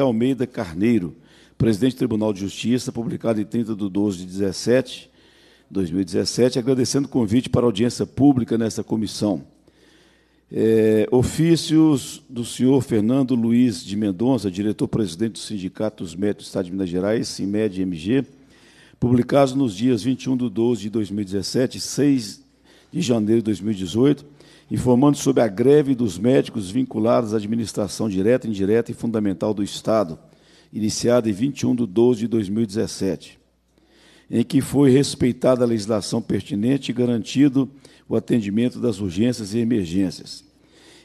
Almeida Carneiro, presidente do Tribunal de Justiça, publicado em 30 de 12 de 17, 2017, agradecendo o convite para audiência pública nessa comissão. É, ofícios do senhor Fernando Luiz de Mendonça, diretor-presidente do Sindicato dos Médicos do Estado de Minas Gerais, CIMED MG, publicados nos dias 21 de 12 de 2017 e 6 de janeiro de 2018, informando sobre a greve dos médicos vinculados à administração direta, indireta e fundamental do Estado, iniciada em 21 de 12 de 2017, em que foi respeitada a legislação pertinente e garantido o atendimento das urgências e emergências,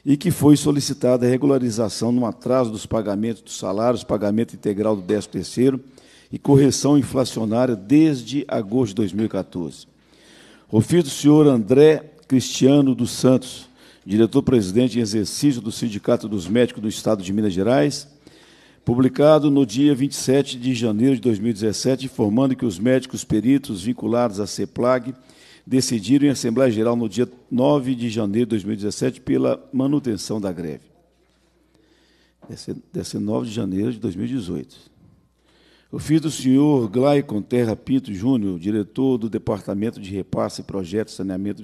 e que foi solicitada a regularização no atraso dos pagamentos dos salários, pagamento integral do 13º e correção inflacionária desde agosto de 2014. Ofício do senhor André Cristiano dos Santos, diretor-presidente em exercício do Sindicato dos Médicos do Estado de Minas Gerais, publicado no dia 27 de janeiro de 2017, informando que os médicos peritos vinculados à CEPLAG decidiram em Assembleia Geral no dia 9 de janeiro de 2017 pela manutenção da greve. Deve ser 9 de janeiro de 2018. O filho do senhor Glaicon Terra Pinto Júnior, diretor do Departamento de Repasse e Projetos de Saneamento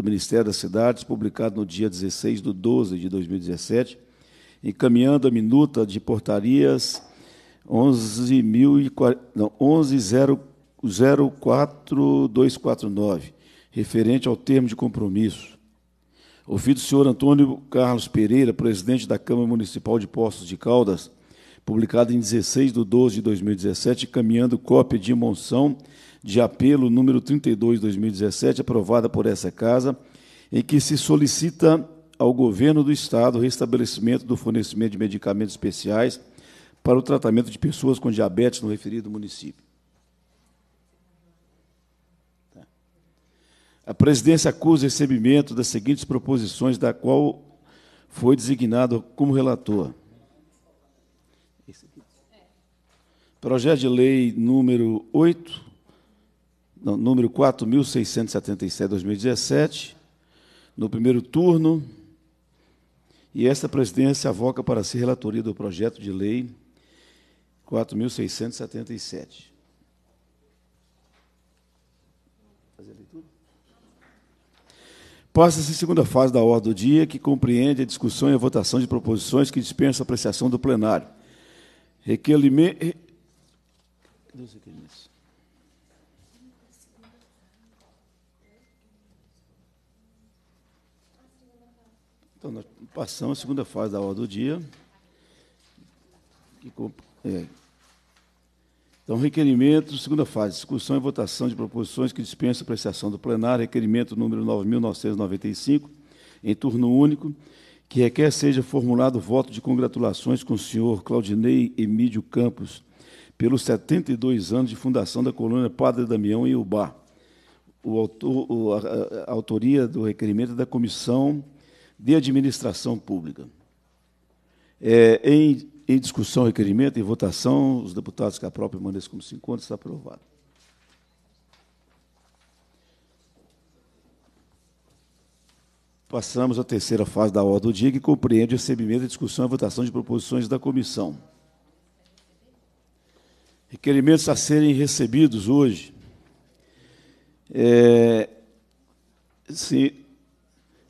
do Ministério das Cidades, publicado no dia 16 de 12 de 2017, encaminhando a minuta de portarias 11.04249, referente ao termo de compromisso. Ouvido o senhor Antônio Carlos Pereira, presidente da Câmara Municipal de Poços de Caldas, publicado em 16 de 12 de 2017, encaminhando cópia de monção de apelo número 32 2017, aprovada por essa casa, em que se solicita ao governo do estado o restabelecimento do fornecimento de medicamentos especiais para o tratamento de pessoas com diabetes no referido município. Tá. A presidência acusa o recebimento das seguintes proposições, da qual foi designado como relator. Projeto de lei número 8, número 4.677, 2017, no primeiro turno, e esta presidência avoca para ser relatoria do projeto de lei 4.677. Passa-se a segunda fase da ordem do dia, que compreende a discussão e a votação de proposições que dispensam a apreciação do plenário. Requerimento. Então, nós passamos a segunda fase da ordem do dia. É. Então, requerimento, segunda fase, discussão e votação de proposições que dispensam apreciação do plenário, requerimento número 9.995, em turno único, que requer seja formulado voto de congratulações com o senhor Claudinei Emídio Campos, pelos 72 anos de fundação da colônia Padre Damião em Ubá. O autor, a, a, a autoria do requerimento é da Comissão de administração pública. É, em, em, discussão, requerimento e votação, os deputados que a própria permaneçam como se encontram, está aprovado. Passamos à terceira fase da ordem do dia, que compreende o recebimento, discussão e votação de proposições da comissão. Requerimentos a serem recebidos hoje. É, se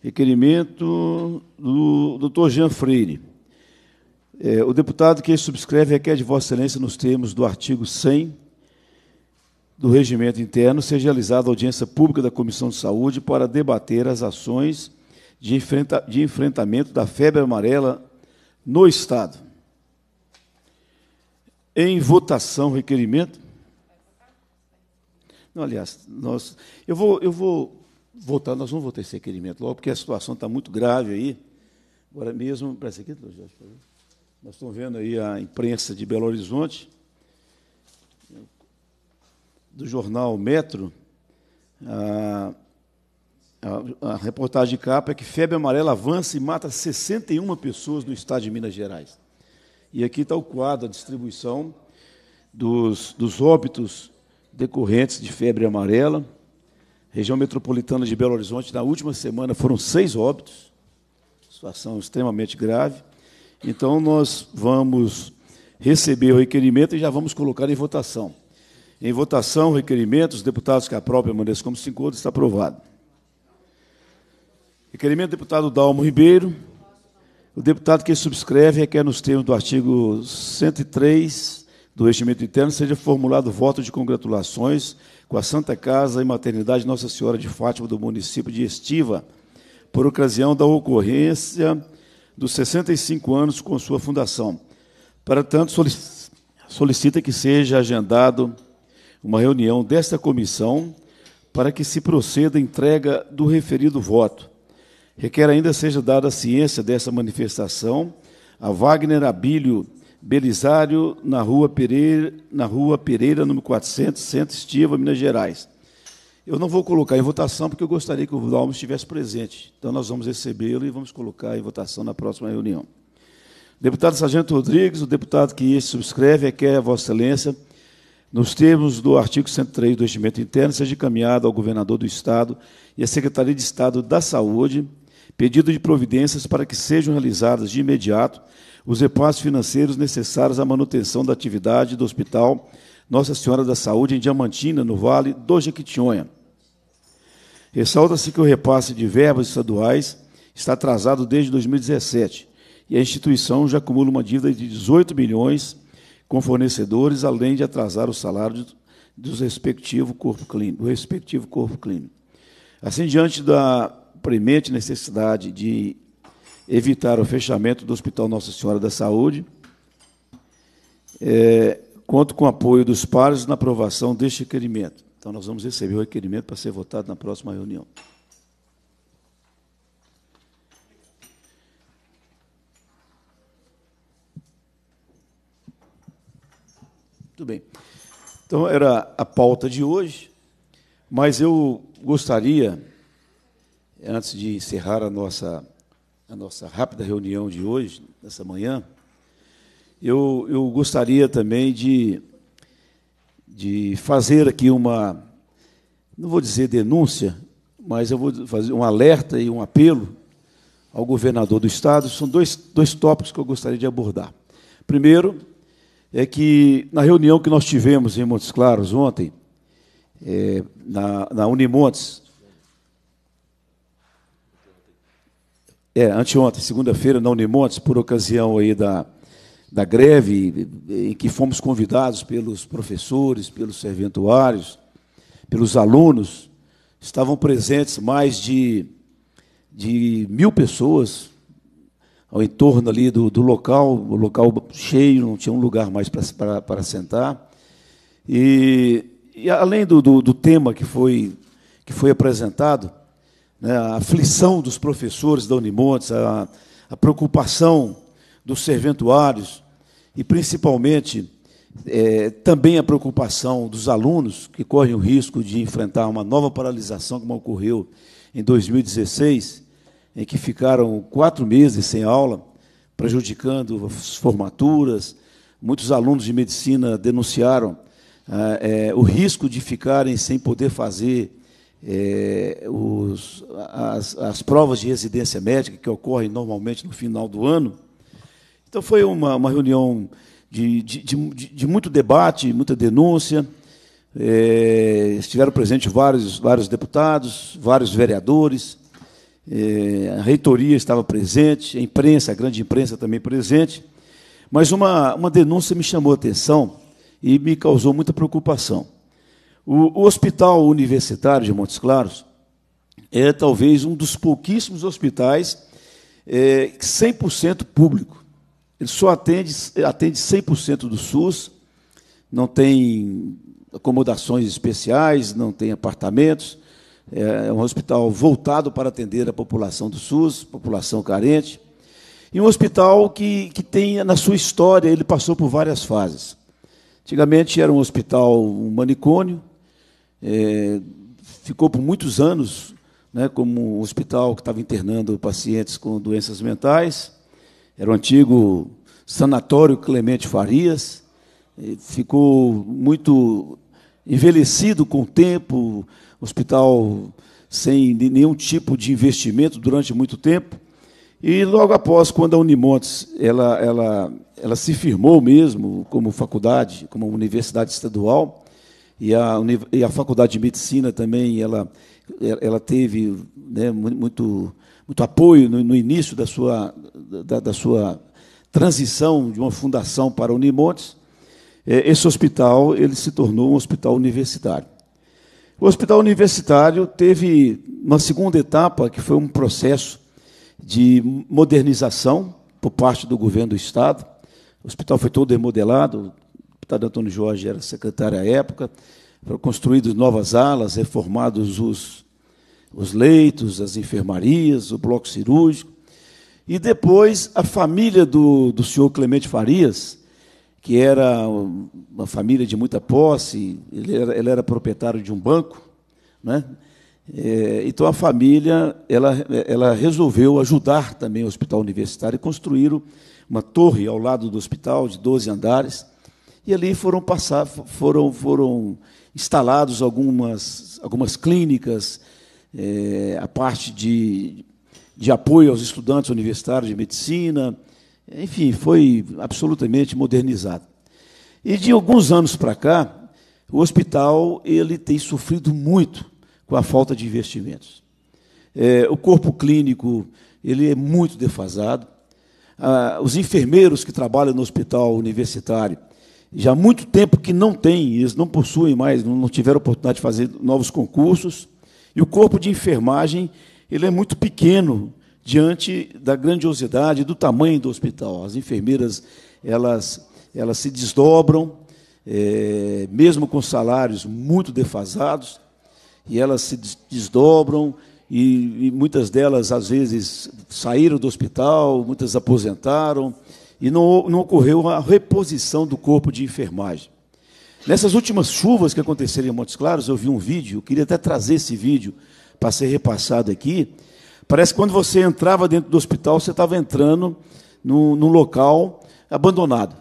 Requerimento do doutor Jean Freire. É, o deputado que subscreve requer de Vossa Excelência, nos termos do artigo 100 do Regimento Interno, seja realizada audiência pública da Comissão de Saúde para debater as ações de, enfrenta de enfrentamento da febre amarela no Estado. Em votação, requerimento. Não, aliás, nós, eu, vou, eu vou votar, nós vamos votar esse requerimento logo, porque a situação está muito grave aí. Agora mesmo, parece aqui, nós estamos vendo aí a imprensa de Belo Horizonte, do jornal Metro, a, a, a reportagem de capa é que febre amarela avança e mata 61 pessoas no estado de Minas Gerais. E aqui está o quadro, a distribuição dos, dos óbitos decorrentes de febre amarela região metropolitana de Belo Horizonte, na última semana foram seis óbitos, situação extremamente grave. Então, nós vamos receber o requerimento e já vamos colocar em votação. Em votação, o requerimento, os deputados que aprovam permaneçam como se outros, está aprovado. Requerimento do deputado Dalmo Ribeiro. O deputado que subscreve requer, é é nos termos do artigo 103 do Regimento Interno, seja formulado voto de congratulações com a Santa Casa e Maternidade Nossa Senhora de Fátima do município de Estiva, por ocasião da ocorrência dos 65 anos com sua fundação. Para tanto, solicita que seja agendado uma reunião desta comissão para que se proceda à entrega do referido voto. Requer ainda seja dada a ciência dessa manifestação a Wagner Abílio Belisário, na Rua Pereira, na Rua Pereira, número 400, Centro Estiva, Minas Gerais. Eu não vou colocar em votação porque eu gostaria que o Dalmo estivesse presente. Então nós vamos recebê-lo e vamos colocar em votação na próxima reunião. Deputado Sargento Rodrigues, o deputado que este subscreve é que é a Vossa Excelência, nos termos do artigo 103 do Regimento Interno, seja encaminhado ao governador do Estado e à Secretaria de Estado da Saúde pedido de providências para que sejam realizados de imediato os repasses financeiros necessários à manutenção da atividade do Hospital Nossa Senhora da Saúde em Diamantina, no Vale do Jequitinhonha. Ressalta-se que o repasse de verbas estaduais está atrasado desde 2017 e a instituição já acumula uma dívida de 18 milhões com fornecedores, além de atrasar o salário respectivo corpo clínico. Do respectivo corpo clínico. Assim, diante da premente necessidade de evitar o fechamento do Hospital Nossa Senhora da Saúde. É, conto com o apoio dos pares na aprovação deste requerimento. Então, nós vamos receber o requerimento para ser votado na próxima reunião. Muito bem. Então, era a pauta de hoje, mas eu gostaria antes de encerrar a nossa, a nossa rápida reunião de hoje, dessa manhã, eu, eu gostaria também de, de fazer aqui uma, não vou dizer denúncia, mas eu vou fazer um alerta e um apelo ao governador do Estado. São dois, dois tópicos que eu gostaria de abordar. Primeiro, é que na reunião que nós tivemos em Montes Claros ontem, é, na, na Unimontes, É, anteontem, segunda-feira, na Unimontes, por ocasião aí da, da greve, em que fomos convidados pelos professores, pelos serventuários, pelos alunos, estavam presentes mais de, de mil pessoas ao entorno ali do, do local, o local cheio, não tinha um lugar mais para sentar. E, e além do, do, do tema que foi, que foi apresentado, né, a aflição dos professores da Unimontes, a, a preocupação dos serventuários e, principalmente, é, também a preocupação dos alunos que correm o risco de enfrentar uma nova paralisação, como ocorreu em 2016, em que ficaram quatro meses sem aula, prejudicando as formaturas. Muitos alunos de medicina denunciaram ah, é, o risco de ficarem sem poder fazer é, os, as, as, provas de residência médica que ocorrem normalmente no final do ano. Então foi uma, uma reunião de, de, de, de, muito debate, muita denúncia. É, estiveram presentes vários, vários deputados, vários vereadores, é, a reitoria estava presente, a imprensa, a grande imprensa também presente. Mas uma, uma denúncia me chamou a atenção e me causou muita preocupação. O, o Hospital Universitário de Montes Claros é talvez um dos pouquíssimos hospitais é, 100% público. Ele só atende, atende 100% do SUS, não tem acomodações especiais, não tem apartamentos. É, é um hospital voltado para atender a população do SUS, população carente. E um hospital que, que tem, na sua história, ele passou por várias fases. Antigamente era um hospital, um manicômio, é, ficou por muitos anos né, como um hospital que estava internando pacientes com doenças mentais. Era o antigo Sanatório Clemente Farias. Ficou muito envelhecido com o tempo, hospital sem nenhum tipo de investimento durante muito tempo. E logo após, quando a Unimontes ela, ela, ela se firmou mesmo como faculdade, como universidade estadual, e a, e a Faculdade de Medicina também, ela, ela teve né, muito, muito apoio no, no início da sua, da, da, sua transição de uma fundação para Unimontes. É, esse hospital ele se tornou um hospital universitário. O hospital universitário teve uma segunda etapa, que foi um processo de modernização por parte do governo do Estado. O hospital foi todo remodelado, deputado Antônio Jorge era secretário à época, foram construídas novas alas, reformados os, os leitos, as enfermarias, o bloco cirúrgico. E depois a família do, do senhor Clemente Farias, que era uma família de muita posse, ele era, ele era proprietário de um banco, né? É, então a família ela, ela resolveu ajudar também o Hospital Universitário e construíram uma torre ao lado do hospital de 12 andares. E ali foram passar, foram, foram instalados algumas, algumas clínicas, é, a parte de, de apoio aos estudantes universitários de medicina, enfim, foi absolutamente modernizado. E de alguns anos para cá, o hospital ele tem sofrido muito com a falta de investimentos. É, o corpo clínico ele é muito defasado. Ah, os enfermeiros que trabalham no hospital universitário já há muito tempo que não tem, eles não possuem mais, não tiveram oportunidade de fazer novos concursos. E o corpo de enfermagem ele é muito pequeno diante da grandiosidade do tamanho do hospital. As enfermeiras elas elas se desdobram, é, mesmo com salários muito defasados, e elas se desdobram e, e muitas delas às vezes saíram do hospital, muitas aposentaram e não, não ocorreu a reposição do corpo de enfermagem. Nessas últimas chuvas que aconteceram em Montes Claros, eu vi um vídeo, eu queria até trazer esse vídeo para ser repassado aqui. Parece que quando você entrava dentro do hospital, você estava entrando num, num local abandonado.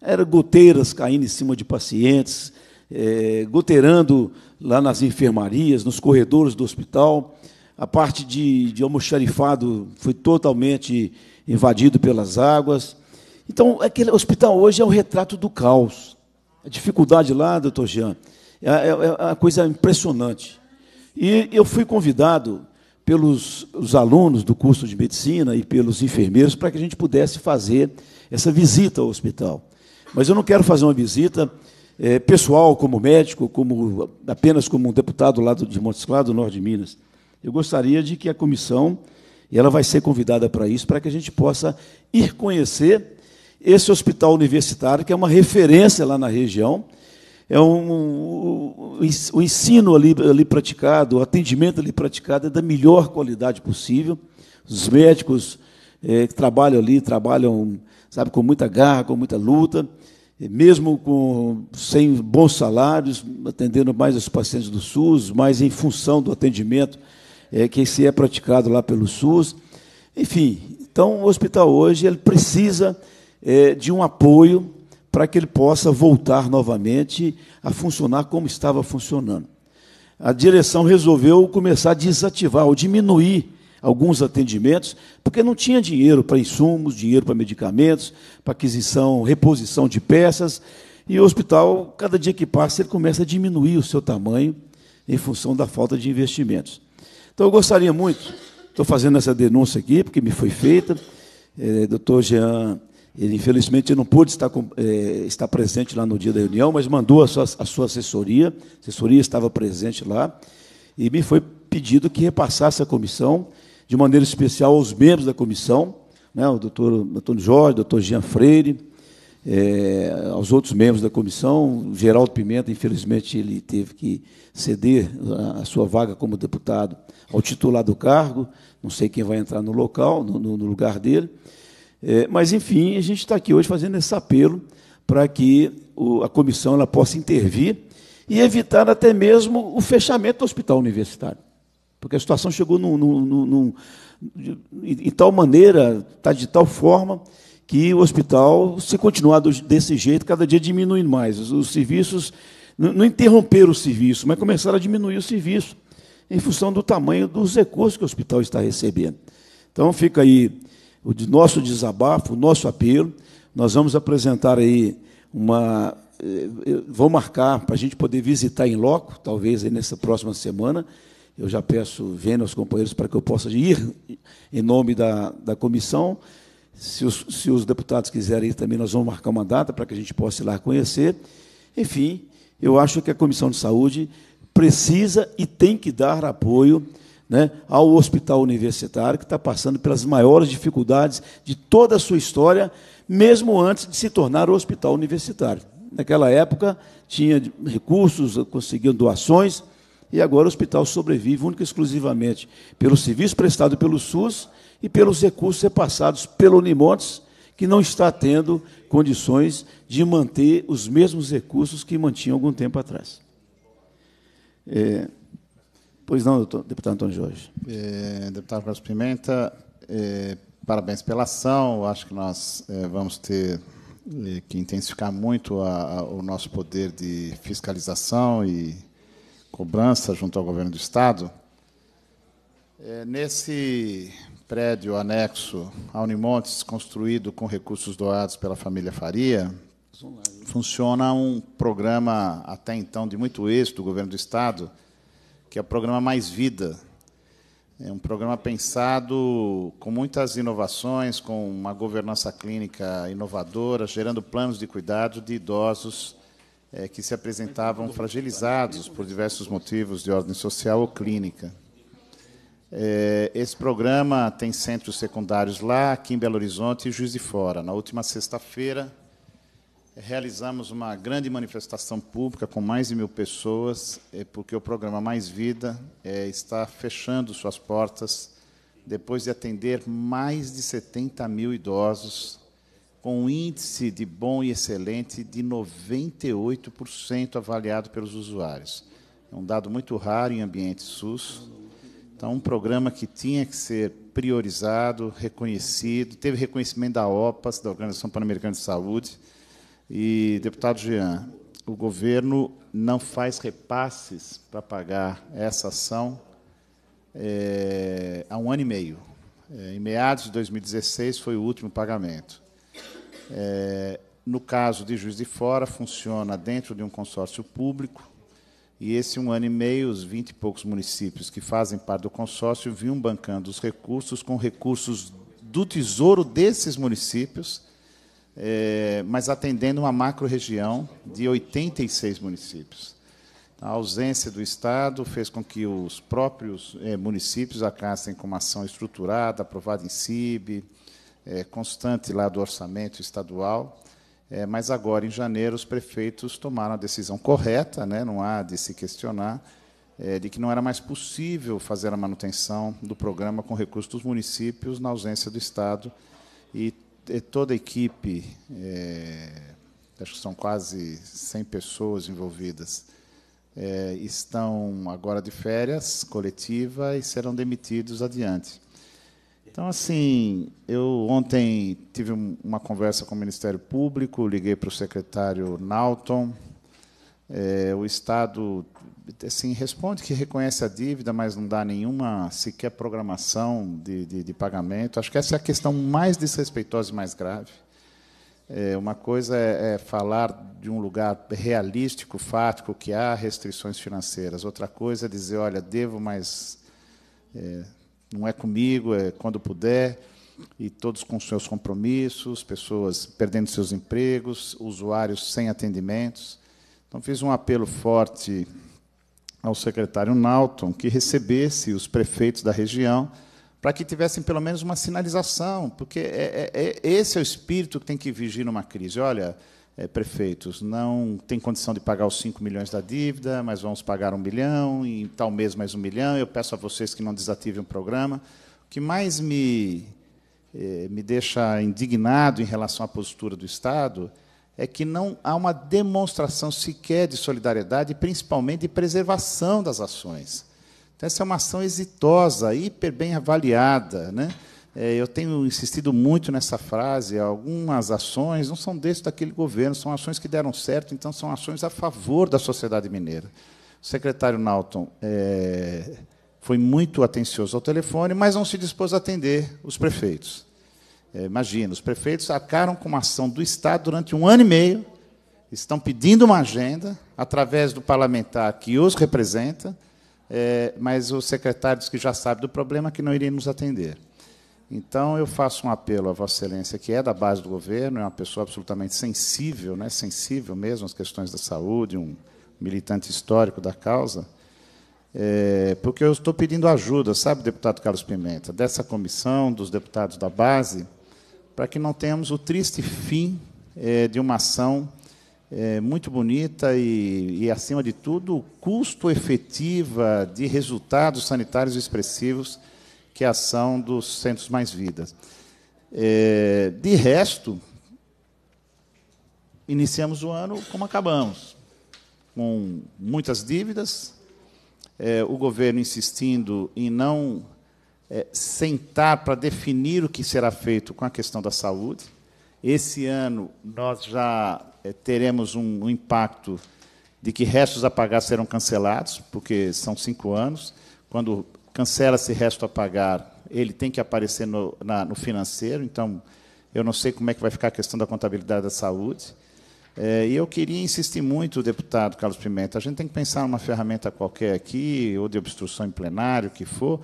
Eram goteiras caindo em cima de pacientes, é, goteirando lá nas enfermarias, nos corredores do hospital. A parte de, de almoxarifado foi totalmente invadido pelas águas. Então, aquele hospital hoje é o retrato do caos. A dificuldade lá, doutor Jean, é, é, é uma coisa impressionante. E eu fui convidado pelos os alunos do curso de medicina e pelos enfermeiros para que a gente pudesse fazer essa visita ao hospital. Mas eu não quero fazer uma visita é, pessoal, como médico, como apenas como um deputado lá de Montes Claros, do Norte de Minas. Eu gostaria de que a comissão, e ela vai ser convidada para isso, para que a gente possa ir conhecer esse hospital universitário, que é uma referência lá na região, é um, o ensino ali, ali praticado, o atendimento ali praticado é da melhor qualidade possível. Os médicos é, que trabalham ali trabalham, sabe, com muita garra, com muita luta, mesmo com sem bons salários, atendendo mais os pacientes do SUS, mais em função do atendimento é, que se é praticado lá pelo SUS. Enfim, então o hospital hoje ele precisa é, de um apoio para que ele possa voltar novamente a funcionar como estava funcionando. A direção resolveu começar a desativar ou diminuir alguns atendimentos, porque não tinha dinheiro para insumos, dinheiro para medicamentos, para aquisição, reposição de peças. E o hospital, cada dia que passa, ele começa a diminuir o seu tamanho em função da falta de investimentos. Então, eu gostaria muito, estou fazendo essa denúncia aqui, porque me foi feita, é, doutor Jean ele, infelizmente, não pôde estar, é, estar presente lá no dia da reunião, mas mandou a sua, a sua assessoria, a assessoria estava presente lá, e me foi pedido que repassasse a comissão, de maneira especial aos membros da comissão, né, o doutor Antônio Jorge, o doutor Jean Freire, é, aos outros membros da comissão, Geraldo Pimenta, infelizmente, ele teve que ceder a, a sua vaga como deputado ao titular do cargo, não sei quem vai entrar no local, no, no lugar dele, é, mas, enfim, a gente está aqui hoje fazendo esse apelo para que o, a comissão ela possa intervir e evitar até mesmo o fechamento do hospital universitário. Porque a situação chegou num, num, num, de, tal maneira, está de tal forma, que o hospital, se continuar do, desse jeito, cada dia diminui mais. Os, os serviços, não, não interromperam o serviço, mas começaram a diminuir o serviço, em função do tamanho dos recursos que o hospital está recebendo. Então, fica aí o nosso desabafo, o nosso apelo. Nós vamos apresentar aí uma. Eh, eh, vou marcar para a gente poder visitar em loco, talvez aí nessa próxima semana. Eu já peço vendo aos companheiros para que eu possa ir em nome da, da comissão. Se os, se os deputados quiserem ir também, nós vamos marcar uma data para que a gente possa ir lá conhecer. Enfim, eu acho que a Comissão de Saúde precisa e tem que dar apoio né, ao hospital universitário, que está passando pelas maiores dificuldades de toda a sua história, mesmo antes de se tornar o hospital universitário. Naquela época, tinha recursos, conseguia doações, e agora o hospital sobrevive única e exclusivamente pelo serviço prestado pelo SUS e pelos recursos repassados pelo Unimontes, que não está tendo condições de manter os mesmos recursos que mantinha algum tempo atrás. É, Pois não, doutor, deputado Antônio Jorge. É, deputado Carlos Pimenta, é, parabéns pela ação. Acho que nós é, vamos ter é, que intensificar muito a, a, o nosso poder de fiscalização e cobrança junto ao governo do Estado. É, nesse prédio anexo a Unimontes, construído com recursos doados pela família Faria, funciona um programa até então de muito êxito do governo do Estado que é o programa Mais Vida. É um programa pensado com muitas inovações, com uma governança clínica inovadora, gerando planos de cuidado de idosos é, que se apresentavam fragilizados por diversos motivos de ordem social ou clínica. É, esse programa tem centros secundários lá, aqui em Belo Horizonte e Juiz de Fora. Na última sexta-feira, realizamos uma grande manifestação pública com mais de mil pessoas, é porque o programa Mais Vida é, está fechando suas portas depois de atender mais de 70 mil idosos, com um índice de bom e excelente de 98% avaliado pelos usuários. É um dado muito raro em ambiente SUS. Então, um programa que tinha que ser priorizado, reconhecido, teve reconhecimento da OPAS, da Organização Pan-Americana de Saúde, e, deputado Jean, o governo não faz repasses para pagar essa ação é, há um ano e meio. É, em meados de 2016 foi o último pagamento. É, no caso de Juiz de Fora, funciona dentro de um consórcio público, e esse um ano e meio, os 20 e poucos municípios que fazem parte do consórcio vinham bancando os recursos com recursos do tesouro desses municípios, é, mas atendendo uma macro-região de 86 municípios. A ausência do Estado fez com que os próprios é, municípios acassem com uma ação estruturada, aprovada em CIB, é, constante lá do orçamento estadual, é, mas agora, em janeiro, os prefeitos tomaram a decisão correta, né, não há de se questionar, é, de que não era mais possível fazer a manutenção do programa com recursos dos municípios na ausência do Estado, e toda a equipe, é, acho que são quase 100 pessoas envolvidas, é, estão agora de férias coletiva e serão demitidos adiante. Então, assim, eu ontem tive uma conversa com o Ministério Público, liguei para o secretário Nauton. É, eh, o Estado assim, responde que reconhece a dívida, mas não dá nenhuma sequer programação de, de, de pagamento. Acho que essa é a questão mais desrespeitosa e mais grave. É, uma coisa é, é, falar de um lugar realístico, fático, que há restrições financeiras. Outra coisa é dizer, olha, devo, mas é, não é comigo, é quando puder. E todos com seus compromissos, pessoas perdendo seus empregos, usuários sem atendimentos. Então, fiz um apelo forte ao secretário Nauton que recebesse os prefeitos da região para que tivessem pelo menos uma sinalização, porque é, é, é, esse é o espírito que tem que vigir numa crise. Olha, é, prefeitos, não tem condição de pagar os 5 milhões da dívida, mas vamos pagar um bilhão, e tal mês mais um milhão. Eu peço a vocês que não desativem o programa. O que mais me, é, me deixa indignado em relação à postura do Estado é que não há uma demonstração sequer de solidariedade, principalmente de preservação das ações. Então, essa é uma ação exitosa, hiper bem avaliada. Né? É, eu tenho insistido muito nessa frase. Algumas ações não são desse daquele governo, são ações que deram certo, então são ações a favor da sociedade mineira. O secretário Nauton é, foi muito atencioso ao telefone, mas não se dispôs a atender os prefeitos. É, imagina, os prefeitos arcaram com uma ação do Estado durante um ano e meio, estão pedindo uma agenda, através do parlamentar que os representa, é, mas o secretário disse que já sabe do problema que não iríamos atender. Então, eu faço um apelo a Vossa Excelência, que é da base do governo, é uma pessoa absolutamente sensível, né, sensível mesmo às questões da saúde, um militante histórico da causa, é, porque eu estou pedindo ajuda, sabe, deputado Carlos Pimenta, dessa comissão, dos deputados da base, para que não tenhamos o triste fim é, de uma ação é, muito bonita e, e, acima de tudo, custo-efetiva de resultados sanitários expressivos que é a ação dos Centros Mais Vidas. É, de resto, iniciamos o ano como acabamos, com muitas dívidas, é, o governo insistindo em não é, sentar para definir o que será feito com a questão da saúde. Esse ano nós já é, teremos um, um impacto de que restos a pagar serão cancelados, porque são cinco anos. Quando cancela-se resto a pagar, ele tem que aparecer no, na, no, financeiro. Então, eu não sei como é que vai ficar a questão da contabilidade da saúde. É, e eu queria insistir muito, deputado Carlos Pimenta, a gente tem que pensar numa ferramenta qualquer aqui, ou de obstrução em plenário, o que for,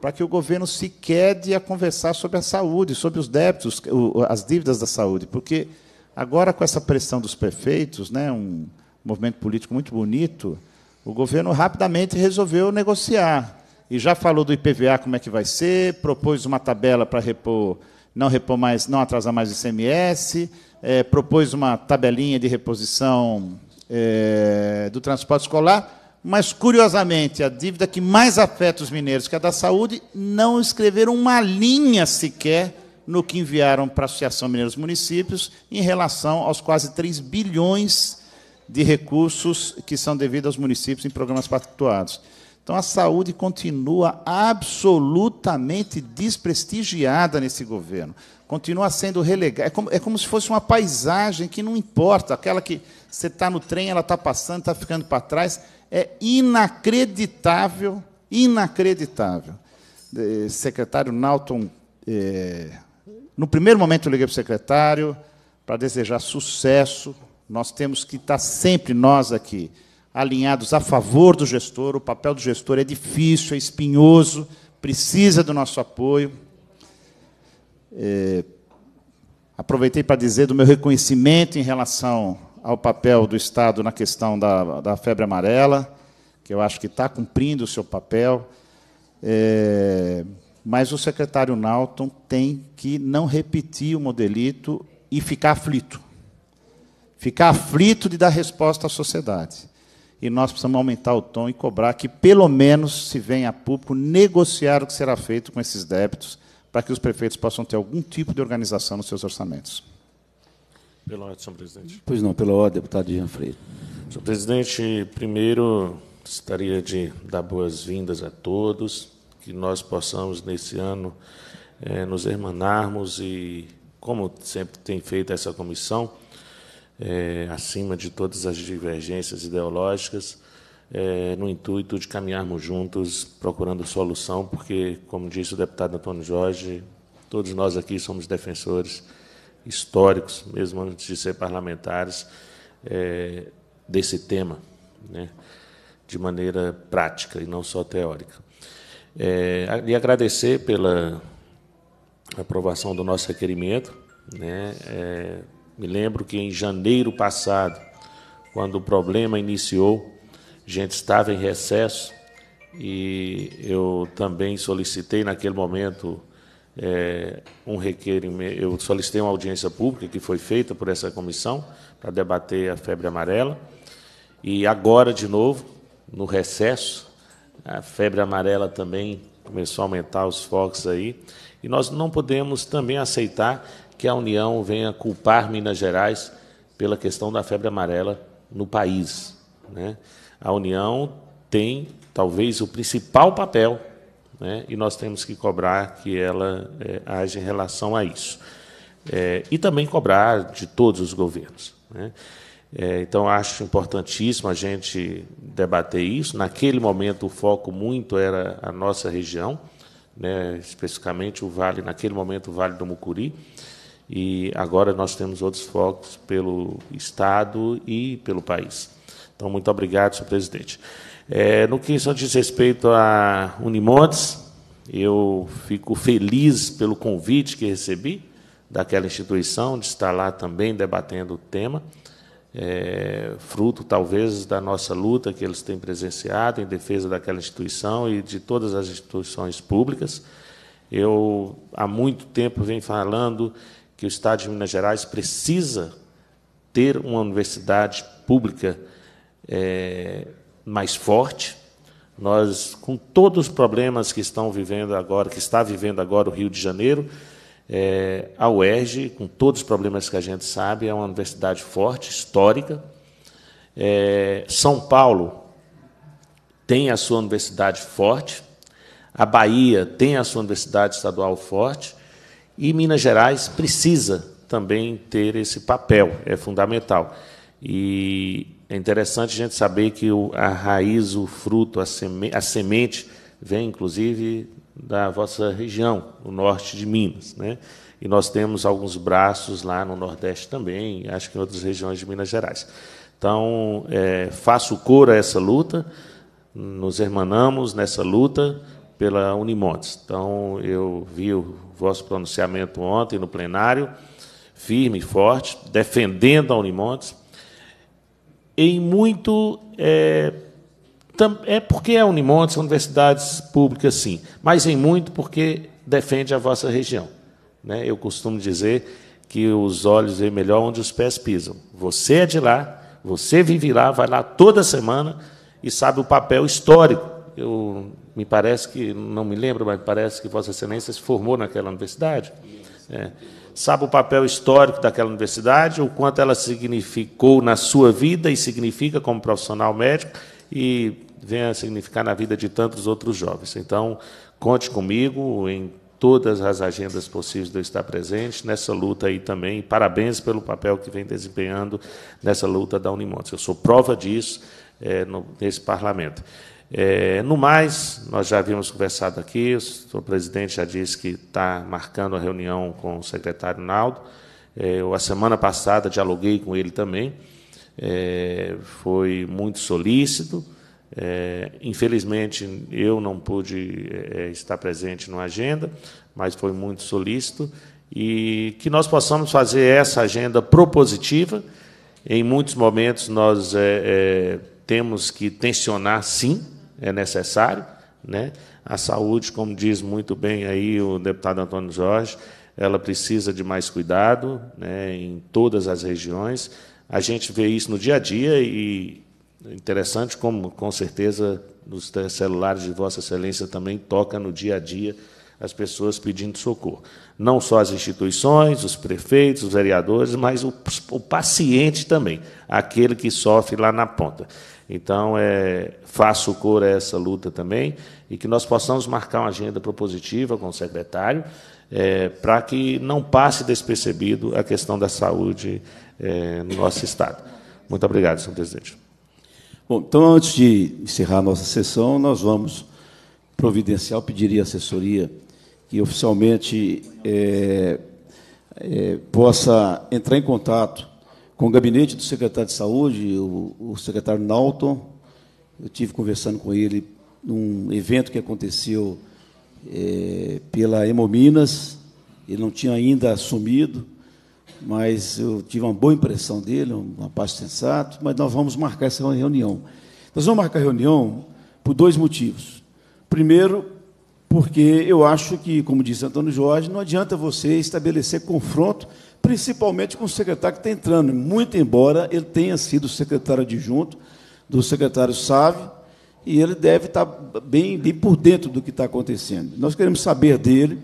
para que o governo se quede a conversar sobre a saúde, sobre os débitos, as dívidas da saúde, porque agora com essa pressão dos prefeitos, né, um movimento político muito bonito, o governo rapidamente resolveu negociar e já falou do IPVA como é que vai ser, propôs uma tabela para repor, não repor mais, não atrasar mais o ICMS, é, propôs uma tabelinha de reposição é, do transporte escolar mas, curiosamente, a dívida que mais afeta os mineiros, que é a da saúde, não escreveram uma linha sequer no que enviaram para a Associação Mineiros Municípios em relação aos quase 3 bilhões de recursos que são devidos aos municípios em programas pactuados. Então, a saúde continua absolutamente desprestigiada nesse governo. Continua sendo relegada. É como, é como se fosse uma paisagem que não importa. Aquela que você está no trem, ela está passando, está ficando para trás é inacreditável, inacreditável. Secretário Nauton, é, no primeiro momento eu liguei para o secretário para desejar sucesso. Nós temos que estar tá sempre nós aqui alinhados a favor do gestor. O papel do gestor é difícil, é espinhoso, precisa do nosso apoio. É, aproveitei para dizer do meu reconhecimento em relação ao papel do Estado na questão da, da febre amarela, que eu acho que está cumprindo o seu papel, é, mas o secretário Nauton tem que não repetir o modelito e ficar aflito. Ficar aflito de dar resposta à sociedade. E nós precisamos aumentar o tom e cobrar que, pelo menos, se venha a público negociar o que será feito com esses débitos, para que os prefeitos possam ter algum tipo de organização nos seus orçamentos. Pela ordem, senhor presidente. Pois não, pela ordem, deputado Jean Freire. Senhor presidente, primeiro gostaria de dar boas-vindas a todos, que nós possamos, nesse ano, eh, nos hermanarmos e, como sempre tem feito essa comissão, eh, acima de todas as divergências ideológicas, eh, no intuito de caminharmos juntos procurando solução, porque, como disse o deputado Antônio Jorge, todos nós aqui somos defensores históricos, mesmo antes de ser parlamentares, é, desse tema, né, de maneira prática e não só teórica. É, e agradecer pela aprovação do nosso requerimento. Né, é, me lembro que em janeiro passado, quando o problema iniciou, a gente estava em recesso e eu também solicitei naquele momento é, um requerimento, eu solicitei uma audiência pública que foi feita por essa comissão para debater a febre amarela. E agora, de novo, no recesso, a febre amarela também começou a aumentar os focos aí. E nós não podemos também aceitar que a União venha culpar Minas Gerais pela questão da febre amarela no país. Né? A União tem, talvez, o principal papel né? e nós temos que cobrar que ela é, eh, age em relação a isso. É, e também cobrar de todos os governos. Né? É, então, acho importantíssimo a gente debater isso. Naquele momento, o foco muito era a nossa região, né? especificamente o Vale, naquele momento, o Vale do Mucuri. E agora nós temos outros focos pelo Estado e pelo país. Então, muito obrigado, senhor presidente. É, no que só diz respeito a Unimontes, eu fico feliz pelo convite que recebi daquela instituição de estar lá também debatendo o tema, é, fruto talvez da nossa luta que eles têm presenciado em defesa daquela instituição e de todas as instituições públicas. Eu há muito tempo venho falando que o Estado de Minas Gerais precisa ter uma universidade pública é, mais forte. Nós, com todos os problemas que estão vivendo agora, que está vivendo agora o Rio de Janeiro, é, a UERJ, com todos os problemas que a gente sabe, é uma universidade forte, histórica. É, São Paulo tem a sua universidade forte, a Bahia tem a sua universidade estadual forte, e Minas Gerais precisa também ter esse papel, é fundamental. E é interessante a gente saber que a raiz, o fruto, a, a semente vem inclusive da vossa região, no norte de Minas, né? E nós temos alguns braços lá no Nordeste também, acho que em outras regiões de Minas Gerais. Então, é, faço cor a essa luta, nos hermanamos nessa luta pela Unimontes. Então, eu vi o vosso pronunciamento ontem no plenário, firme e forte, defendendo a Unimontes em muito. É, é porque é a universidades públicas, sim, mas em muito porque defende a vossa região. Né? Eu costumo dizer que os olhos veem melhor onde os pés pisam. Você é de lá, você vive lá, vai lá toda semana e sabe o papel histórico. Eu me parece que não me lembro, mas parece que Vossa Excelência se formou naquela universidade. É. Sabe o papel histórico daquela universidade, o quanto ela significou na sua vida e significa como profissional médico e vem a significar na vida de tantos outros jovens. Então, conte comigo em todas as agendas possíveis de eu estar presente nessa luta aí também. parabéns pelo papel que vem desempenhando nessa luta da Unimontes. Eu sou prova disso é, no, nesse parlamento. É, no mais, nós já havíamos conversado aqui, o presidente já disse que está marcando a reunião com o secretário Naldo. É, eu, a semana passada, dialoguei com ele também, é, foi muito solícito. É, infelizmente, eu não pude é, estar presente na agenda, mas foi muito solícito. E que nós possamos fazer essa agenda propositiva. Em muitos momentos, nós é, temos que tensionar, sim, é necessário. Né? A saúde, como diz muito bem aí o deputado Antônio Jorge, ela precisa de mais cuidado né, em todas as regiões. A gente vê isso no dia a dia e interessante como, com certeza, nos celulares de Vossa Excelência também toca no dia a dia as pessoas pedindo socorro. Não só as instituições, os prefeitos, os vereadores, mas o, o paciente também, aquele que sofre lá na ponta. Então, é, faço cor a essa luta também e que nós possamos marcar uma agenda propositiva com o secretário é, para que não passe despercebido a questão da saúde é, no nosso Estado. Muito obrigado, senhor presidente. Bom, então, antes de encerrar a nossa sessão, nós vamos providencial pediria assessoria que oficialmente é, é, possa entrar em contato com o gabinete do secretário de Saúde, o, o secretário Nauton. Eu tive conversando com ele num evento que aconteceu é, pela Hemominas. Ele não tinha ainda assumido, mas eu tive uma boa impressão dele, um rapaz sensato. Mas nós vamos marcar essa reunião. Nós vamos marcar a reunião por dois motivos. Primeiro, porque eu acho que, como disse Antônio Jorge, não adianta você estabelecer confronto principalmente com o secretário que está entrando, muito embora ele tenha sido secretário adjunto do secretário Sávio, e ele deve estar bem, bem por dentro do que está acontecendo. Nós queremos saber dele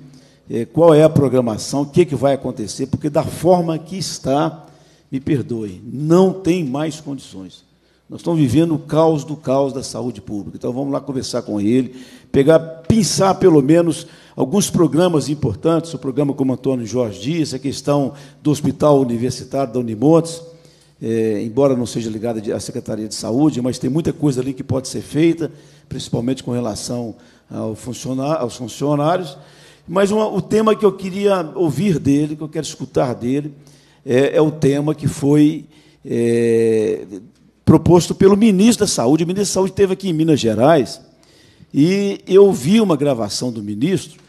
é, qual é a programação, o que, é que vai acontecer, porque da forma que está, me perdoe, não tem mais condições. Nós estamos vivendo o caos do caos da saúde pública. Então vamos lá conversar com ele, pegar, pensar pelo menos alguns programas importantes, o programa como Antônio Jorge disse a questão do Hospital Universitário da Unimontes, é, embora não seja ligada à Secretaria de Saúde, mas tem muita coisa ali que pode ser feita, principalmente com relação ao funcionar, aos funcionários. Mas uma, o tema que eu queria ouvir dele, que eu quero escutar dele, é, é o tema que foi é, proposto pelo ministro da Saúde. O ministro da Saúde esteve aqui em Minas Gerais e eu vi uma gravação do ministro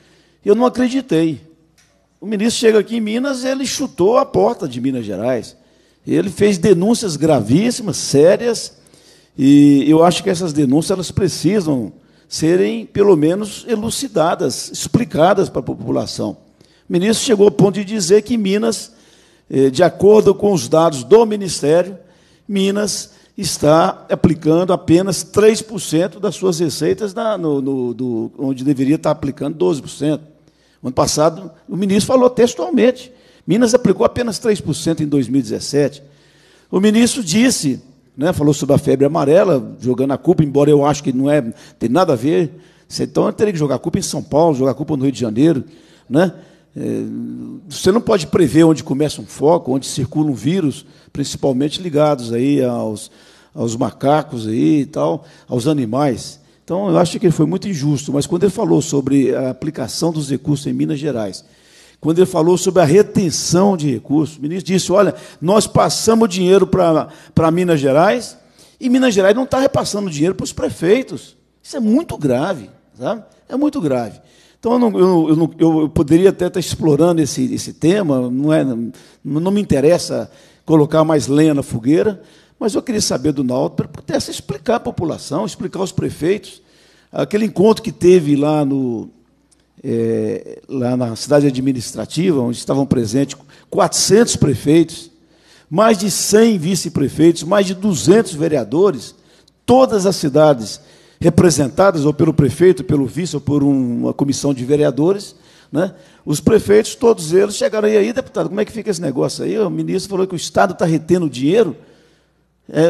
eu não acreditei. O ministro chega aqui em Minas, ele chutou a porta de Minas Gerais. Ele fez denúncias gravíssimas, sérias, e eu acho que essas denúncias elas precisam serem, pelo menos, elucidadas, explicadas para a população. O ministro chegou ao ponto de dizer que Minas, eh, de acordo com os dados do Ministério, Minas está aplicando apenas 3% das suas receitas, na, no, no, do, onde deveria estar aplicando 12%. Ano passado, o ministro falou textualmente: Minas aplicou apenas 3% em 2017. O ministro disse, né, falou sobre a febre amarela, jogando a culpa, embora eu acho que não é, tem nada a ver. Então eu teria que jogar a culpa em São Paulo, jogar a culpa no Rio de Janeiro. Né? É, você não pode prever onde começa um foco, onde circula um vírus, principalmente ligados aí aos, aos macacos aí e tal, aos animais. Então, eu acho que ele foi muito injusto, mas quando ele falou sobre a aplicação dos recursos em Minas Gerais, quando ele falou sobre a retenção de recursos, o ministro disse: olha, nós passamos dinheiro para Minas Gerais e Minas Gerais não está repassando dinheiro para os prefeitos. Isso é muito grave, sabe? É muito grave. Então, eu, não, eu, eu, eu poderia até estar tá explorando esse, esse tema, não, é, não, não me interessa colocar mais lenha na fogueira, mas eu queria saber do Naldo para poder explicar à população, explicar aos prefeitos. Aquele encontro que teve lá, no, é, lá na cidade administrativa, onde estavam presentes 400 prefeitos, mais de 100 vice-prefeitos, mais de 200 vereadores, todas as cidades representadas ou pelo prefeito, pelo vice, ou por uma comissão de vereadores, né? Os prefeitos, todos eles, chegaram aí, deputado, como é que fica esse negócio aí? O ministro falou que o Estado está retendo dinheiro. É,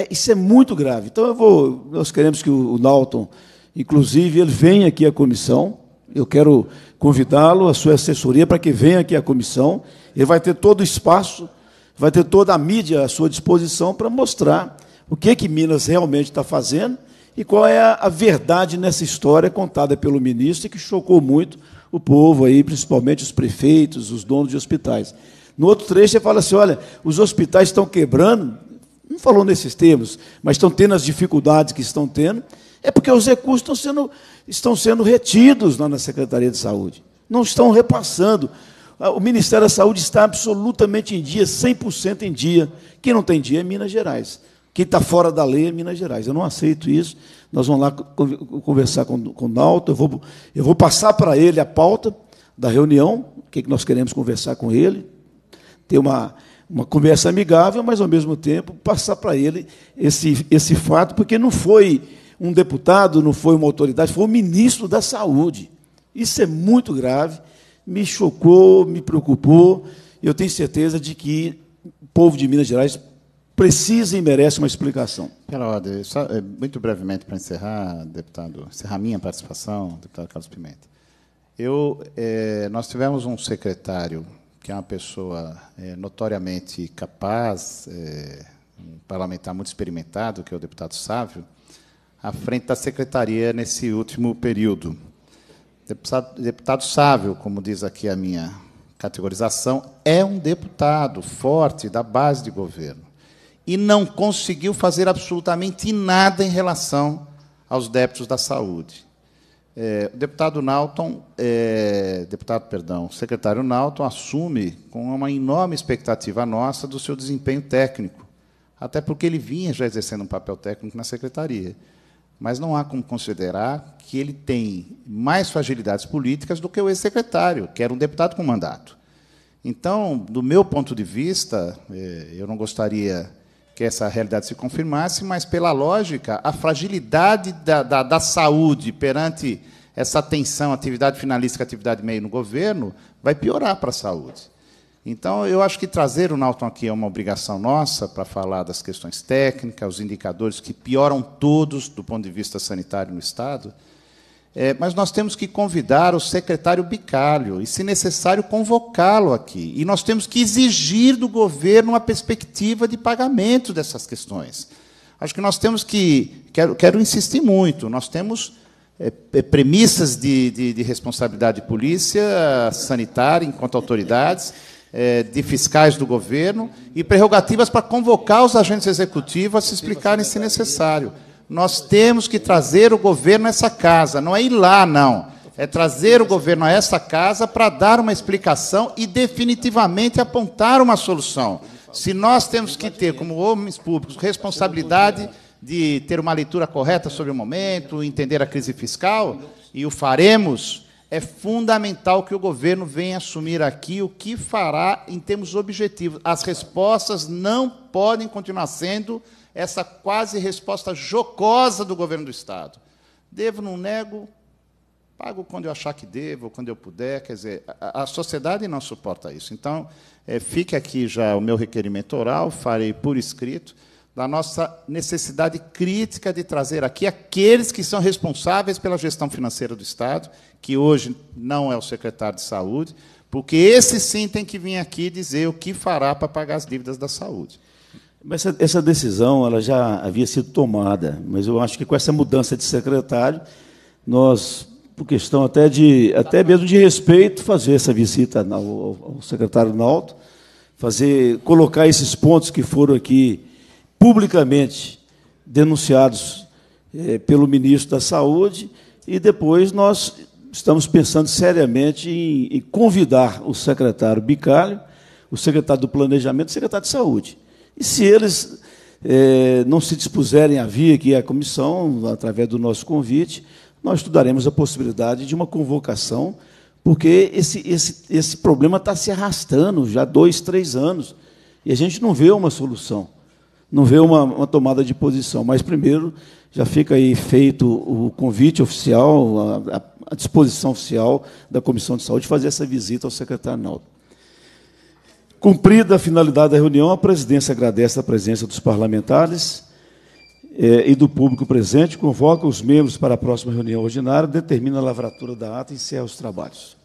é, isso é muito grave. Então, eu vou, nós queremos que o, o Nauton, inclusive, ele venha aqui à comissão. Eu quero convidá-lo, a sua assessoria, para que venha aqui à comissão. Ele vai ter todo o espaço, vai ter toda a mídia à sua disposição para mostrar o que, é que Minas realmente está fazendo e qual é a, a verdade nessa história contada pelo ministro e que chocou muito o povo aí, principalmente os prefeitos, os donos de hospitais. No outro trecho, ele fala assim: olha, os hospitais estão quebrando não falou nesses termos, mas estão tendo as dificuldades que estão tendo, é porque os recursos estão sendo, estão sendo retidos lá na Secretaria de Saúde. Não estão repassando. Ah, o Ministério da Saúde está absolutamente em dia, 100% em dia. Quem não tem dia é Minas Gerais. Quem está fora da lei é Minas Gerais. Eu não aceito isso. Nós vamos lá conversar com, com o Nauta. Eu vou, eu vou passar para ele a pauta da reunião, o que, é que nós queremos conversar com ele. Ter uma uma conversa amigável, mas ao mesmo tempo passar para ele esse, esse fato, porque não foi um deputado, não foi uma autoridade, foi o ministro da Saúde. Isso é muito grave, me chocou, me preocupou. Eu tenho certeza de que o povo de Minas Gerais precisa e merece uma explicação. Pela ordem, só, eh, muito brevemente para encerrar, deputado, encerrar minha participação, deputado Carlos Pimenta. Eu, eh, nós tivemos um secretário que é uma pessoa é, notoriamente capaz, é, um parlamentar muito experimentado, que é o deputado Sávio, à frente da secretaria nesse último período. Deputado, deputado Sávio, como diz aqui a minha categorização, é um deputado forte da base de governo e não conseguiu fazer absolutamente nada em relação aos débitos da saúde. É, o deputado Nauton, é, deputado, perdão, o secretário Nauton assume com uma enorme expectativa nossa do seu desempenho técnico, até porque ele vinha já exercendo um papel técnico na secretaria. Mas não há como considerar que ele tem mais fragilidades políticas do que o ex-secretário, que era um deputado com mandato. Então, do meu ponto de vista, é, eu não gostaria que essa realidade se confirmasse, mas, pela lógica, a fragilidade da, da, da saúde perante essa tensão, atividade finalística, atividade meio no governo, vai piorar para a saúde. Então, eu acho que trazer o Nauton aqui é uma obrigação nossa para falar das questões técnicas, os indicadores que pioram todos do ponto de vista sanitário no Estado. É, mas nós temos que convidar o secretário Bicalho e, se necessário, convocá-lo aqui. E nós temos que exigir do governo uma perspectiva de pagamento dessas questões. Acho que nós temos que, quero, quero insistir muito, nós temos é, é premissas de, de, de, responsabilidade de polícia sanitária, enquanto autoridades, é, de fiscais do governo, e prerrogativas para convocar os agentes executivos a se explicarem se necessário. Nós temos que trazer o governo a essa casa, não é ir lá, não. É trazer o governo a essa casa para dar uma explicação e definitivamente apontar uma solução. Se nós temos que ter, como homens públicos, responsabilidade de ter uma leitura correta sobre o momento, entender a crise fiscal, e o faremos, é fundamental que o governo venha assumir aqui o que fará em termos objetivos. As respostas não podem continuar sendo essa quase resposta jocosa do governo do Estado. Devo, não nego, pago quando eu achar que devo, quando eu puder. Quer dizer, a, a sociedade não suporta isso. Então, é, fique aqui já o meu requerimento oral, farei por escrito, da nossa necessidade crítica de trazer aqui aqueles que são responsáveis pela gestão financeira do Estado, que hoje não é o secretário de Saúde, porque esse sim tem que vir aqui dizer o que fará para pagar as dívidas da saúde. Essa, essa decisão ela já havia sido tomada, mas eu acho que com essa mudança de secretário, nós, por questão até, de, até mesmo de respeito, fazer essa visita ao, ao secretário Naldo, fazer, colocar esses pontos que foram aqui publicamente denunciados é, pelo ministro da Saúde, e depois nós estamos pensando seriamente em, em convidar o secretário Bicalho, o secretário do Planejamento e o secretário de Saúde e se eles eh, não se dispuserem a vir aqui à comissão, através do nosso convite, nós estudaremos a possibilidade de uma convocação, porque esse, esse, esse problema está se arrastando já há dois, três anos, e a gente não vê uma solução, não vê uma, uma tomada de posição. Mas, primeiro, já fica aí feito o convite oficial, a, a, a disposição oficial da Comissão de Saúde fazer essa visita ao secretário Naldo. Cumprida a finalidade da reunião, a presidência agradece a presença dos parlamentares eh, e do público presente, convoca os membros para a próxima reunião ordinária, determina a lavratura da ata e encerra os trabalhos.